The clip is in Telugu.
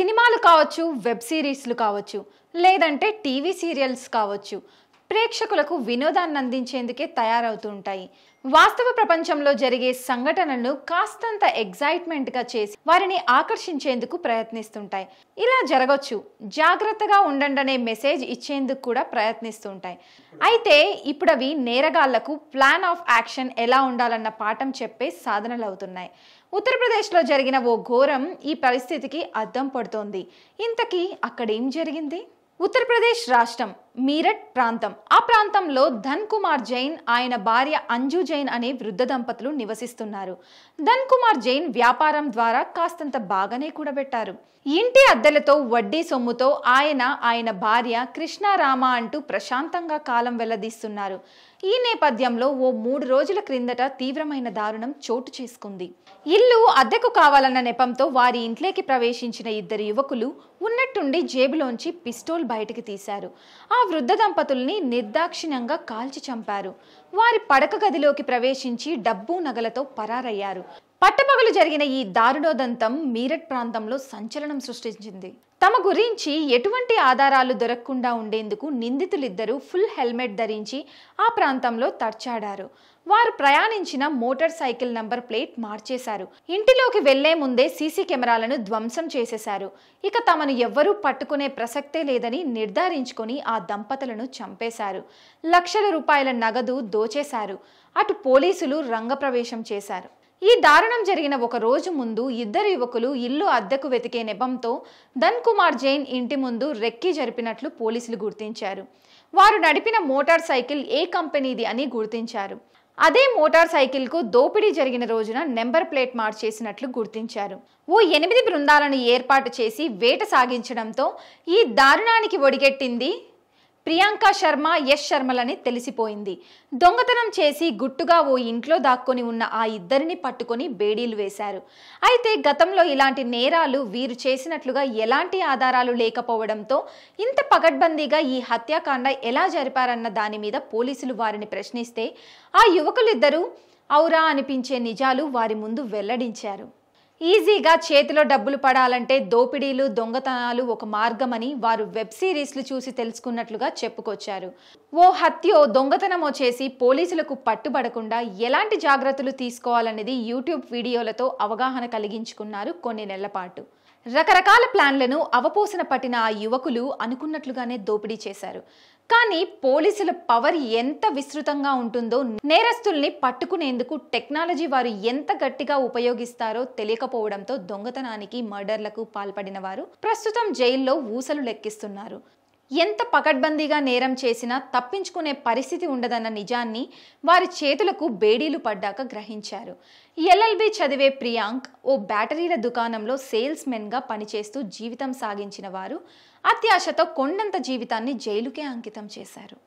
సినిమాలు కావచ్చు వెబ్ సిరీస్లు కావచ్చు లేదంటే టీవీ సీరియల్స్ కావచ్చు ప్రేక్షకులకు వినోదాన్ని అందించేందుకే తయారవుతూ ఉంటాయి వాస్తవ ప్రపంచంలో జరిగే సంఘటనలను కాస్తంత ఎగ్జైట్మెంట్గా చేసి వారిని ఆకర్షించేందుకు ప్రయత్నిస్తుంటాయి ఇలా జరగవచ్చు జాగ్రత్తగా ఉండండి అనే మెసేజ్ ఇచ్చేందుకు కూడా ప్రయత్నిస్తుంటాయి అయితే ఇప్పుడు అవి నేరగాళ్లకు ప్లాన్ ఆఫ్ యాక్షన్ ఎలా ఉండాలన్న పాఠం చెప్పే సాధనలు అవుతున్నాయి ఉత్తరప్రదేశ్లో జరిగిన ఓ ఘోరం ఈ పరిస్థితికి అద్దం పడుతోంది ఇంతకీ అక్కడేం జరిగింది ఉత్తరప్రదేశ్ రాష్ట్రం మీరట్ ప్రాంతం ఆ ప్రాంతంలో ధన్ కుమార్ జైన్ ఆయన భార్య అంజు జైన్ అనే వృద్ధ దంపతులు నివసిస్తున్నారు ధన్ కుమార్ జైన్ వ్యాపారం ద్వారా కాస్తంత బాగానే కూడబెట్టారు ఇంటి అద్దెలతో వడ్డీ సొమ్ముతో ఆయన ఆయన భార్య కృష్ణారామ అంటూ ప్రశాంతంగా కాలం వెల్లదీస్తున్నారు ఈ నేపథ్యంలో ఓ మూడు రోజుల క్రిందట తీవ్రమైన దారుణం చోటు చేసుకుంది ఇల్లు అద్దెకు కావాలన్న నెపంతో వారి ఇంట్లోకి ప్రవేశించిన ఇద్దరు యువకులు ఉన్నట్టుండి జేబులోంచి పిస్టోల్ బయటకు తీశారు ఆ వృద్ధ దంపతుల్ని నిర్దాక్షిణ్యంగా కాల్చి చంపారు వారి పడక గదిలోకి ప్రవేశించి డబ్బు నగలతో పరారయ్యారు పట్టపగలు జరిగిన ఈ దారుణోదంతం మీరట్ ప్రాంతంలో సంచలనం సృష్టించింది తమ గురించి ఎటువంటి ఆధారాలు దొరకకుండా ఉండేందుకు నిందితులిద్దరూ ఫుల్ హెల్మెట్ ధరించి ఆ ప్రాంతంలో తర్చాడారు వారు ప్రయాణించిన మోటార్ సైకిల్ నంబర్ ప్లేట్ మార్చేశారు ఇంటిలోకి వెళ్లే ముందే సీసీ కెమెరాలను ధ్వంసం చేసేశారు ఇక తమను ఎవ్వరూ పట్టుకునే ప్రసక్తే లేదని నిర్ధారించుకొని ఆ దంపతులను చంపేశారు లక్షల రూపాయల నగదు దోచేశారు అటు పోలీసులు రంగప్రవేశం చేశారు ఈ దారుణం జరిగిన ఒక రోజు ముందు ఇద్దరు యువకులు ఇల్లు అద్దెకు వెతికే నెపంతో ధన్ కుమార్ జైన్ ఇంటి ముందు రెక్కి జరిపినట్లు పోలీసులు గుర్తించారు వారు నడిపిన మోటార్ సైకిల్ ఏ కంపెనీది అని గుర్తించారు అదే మోటార్ సైకిల్కు దోపిడీ జరిగిన రోజున నెంబర్ ప్లేట్ మార్చేసినట్లు గుర్తించారు ఓ ఎనిమిది బృందాలను ఏర్పాటు చేసి వేట సాగించడంతో ఈ దారుణానికి ఒడిగెట్టింది ప్రియాంక శర్మ యశ్ శర్మలని తెలిసిపోయింది దొంగతనం చేసి గుట్టుగా ఓ ఇంట్లో దాక్కొని ఉన్న ఆ ఇద్దరిని పట్టుకొని బేడీలు వేశారు అయితే గతంలో ఇలాంటి నేరాలు వీరు చేసినట్లుగా ఎలాంటి ఆధారాలు లేకపోవడంతో ఇంత పగడ్బందీగా ఈ హత్యాకాండ ఎలా జరిపారన్న దాని మీద పోలీసులు వారిని ప్రశ్నిస్తే ఆ యువకులిద్దరూ ఔరా అనిపించే నిజాలు వారి ముందు వెల్లడించారు ఈజీగా చేతిలో డబ్బులు పడాలంటే దోపిడీలు దొంగతనాలు ఒక మార్గమని వారు వెబ్ సిరీస్లు చూసి తెలుసుకున్నట్లుగా చెప్పుకొచ్చారు ఓ హత్యో దొంగతనమో చేసి పోలీసులకు పట్టుబడకుండా ఎలాంటి జాగ్రత్తలు తీసుకోవాలనేది యూట్యూబ్ వీడియోలతో అవగాహన కలిగించుకున్నారు కొన్ని నెలలపాటు రకరకాల ప్లాన్లను అవపోసన పట్టిన ఆ యువకులు అనుకున్నట్లుగానే దోపిడీ చేశారు కానీ పోలీసుల పవర్ ఎంత విస్తృతంగా ఉంటుందో నేరస్తుల్ని పట్టుకునేందుకు టెక్నాలజీ వారు ఎంత గట్టిగా ఉపయోగిస్తారో తెలియకపోవడంతో దొంగతనానికి మర్డర్లకు పాల్పడిన వారు ప్రస్తుతం జైల్లో ఊసలు లెక్కిస్తున్నారు ఎంత పకడ్బందీగా నేరం చేసినా తప్పించుకునే పరిస్థితి ఉండదన్న నిజాన్ని వారి చేతులకు బేడీలు పడ్డాక గ్రహించారు ఎల్ఎల్బి చదివే ప్రియాంక్ ఓ బ్యాటరీల దుకాణంలో సేల్స్మెన్గా పనిచేస్తూ జీవితం సాగించిన వారు అత్యాశతో కొండంత జీవితాన్ని జైలుకే అంకితం చేశారు